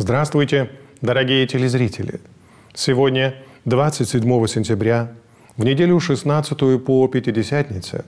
Здравствуйте, дорогие телезрители! Сегодня, 27 сентября, в неделю 16 по Пятидесятнице,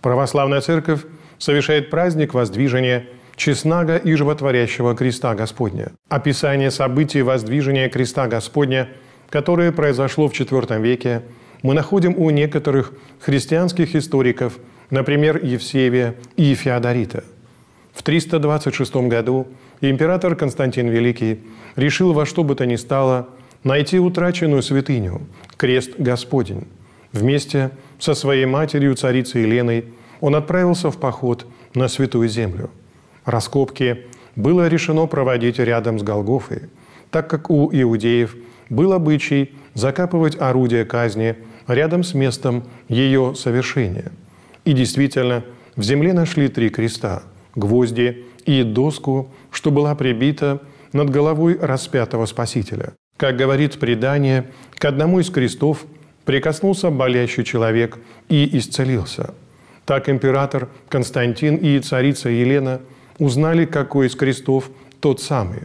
Православная Церковь совершает праздник воздвижения честного и животворящего креста Господня. Описание событий воздвижения креста Господня, которое произошло в IV веке, мы находим у некоторых христианских историков, например, Евсевия и Феодорита – 326 году император Константин Великий решил во что бы то ни стало найти утраченную святыню – крест Господень. Вместе со своей матерью, царицей Еленой, он отправился в поход на Святую Землю. Раскопки было решено проводить рядом с Голгофой, так как у иудеев был обычай закапывать орудие казни рядом с местом ее совершения. И действительно, в земле нашли три креста – гвозди и доску, что была прибита над головой распятого Спасителя. Как говорит предание, к одному из крестов прикоснулся болящий человек и исцелился. Так император Константин и царица Елена узнали, какой из крестов тот самый.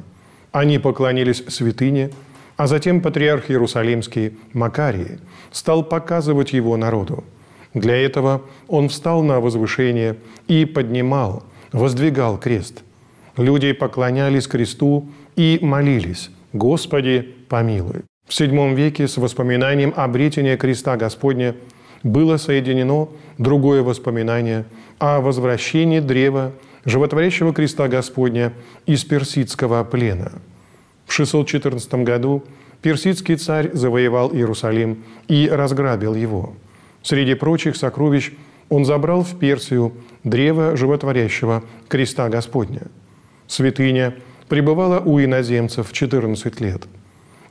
Они поклонились святыне, а затем патриарх Иерусалимский Макарий стал показывать его народу. Для этого он встал на возвышение и поднимал воздвигал крест. Люди поклонялись кресту и молились «Господи, помилуй». В VII веке с воспоминанием обретения креста Господня было соединено другое воспоминание о возвращении древа животворящего креста Господня из персидского плена. В 614 году персидский царь завоевал Иерусалим и разграбил его. Среди прочих сокровищ – он забрал в Персию древо животворящего креста Господня. Святыня пребывала у иноземцев 14 лет.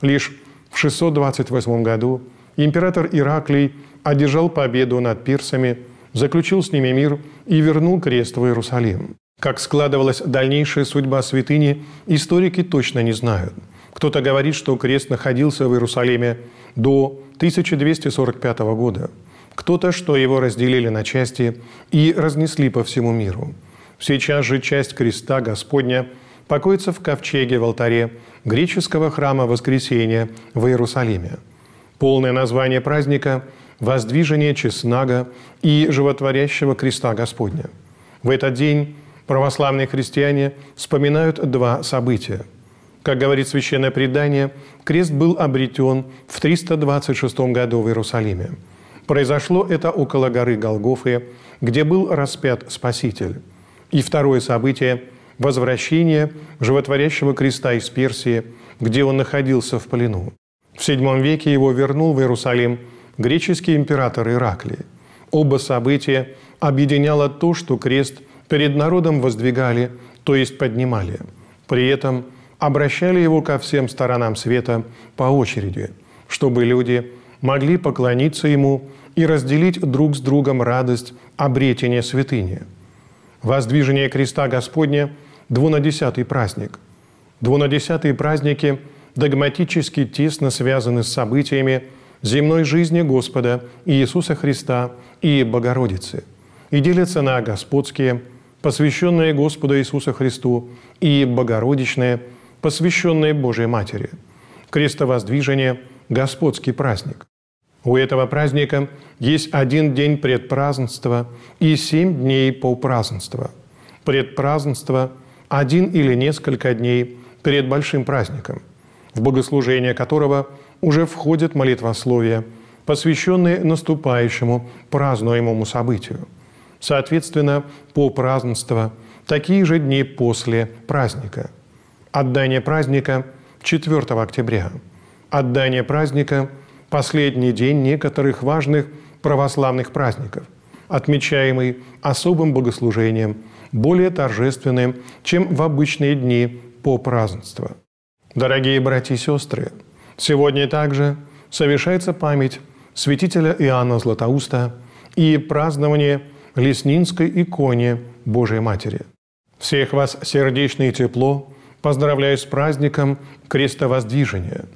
Лишь в 628 году император Ираклий одержал победу над персами, заключил с ними мир и вернул крест в Иерусалим. Как складывалась дальнейшая судьба святыни, историки точно не знают. Кто-то говорит, что крест находился в Иерусалиме до 1245 года – кто-то, что его разделили на части и разнесли по всему миру. Сейчас же часть креста Господня покоится в ковчеге в алтаре греческого храма Воскресения в Иерусалиме. Полное название праздника – «Воздвижение чеснага и животворящего креста Господня». В этот день православные христиане вспоминают два события. Как говорит священное предание, крест был обретен в 326 году в Иерусалиме – Произошло это около горы Голгофы, где был распят Спаситель. И второе событие – возвращение животворящего креста из Персии, где он находился в плену. В VII веке его вернул в Иерусалим греческий император Ираклий. Оба события объединяло то, что крест перед народом воздвигали, то есть поднимали. При этом обращали его ко всем сторонам света по очереди, чтобы люди могли поклониться ему и разделить друг с другом радость обретения святыни. Воздвижение креста Господня – двунадесятый праздник. Двунадесятые праздники догматически тесно связаны с событиями земной жизни Господа Иисуса Христа и Богородицы и делятся на господские, посвященные Господу Иисусу Христу, и богородичные, посвященные Божьей Матери. Крестовоздвижение – господский праздник. У этого праздника есть один день предпразднства и семь дней полпразднства. Предпразднство – один или несколько дней перед большим праздником, в богослужение которого уже входят молитвословия, посвященные наступающему празднуемому событию. Соответственно, полпразднство – такие же дни после праздника. Отдание праздника – 4 октября. Отдание праздника – последний день некоторых важных православных праздников, отмечаемый особым богослужением, более торжественным, чем в обычные дни по празднеству. Дорогие братья и сестры, сегодня также совершается память святителя Иоанна Златоуста и празднование Леснинской иконе Божией Матери. Всех вас сердечное тепло поздравляю с праздником Крестовоздвижения –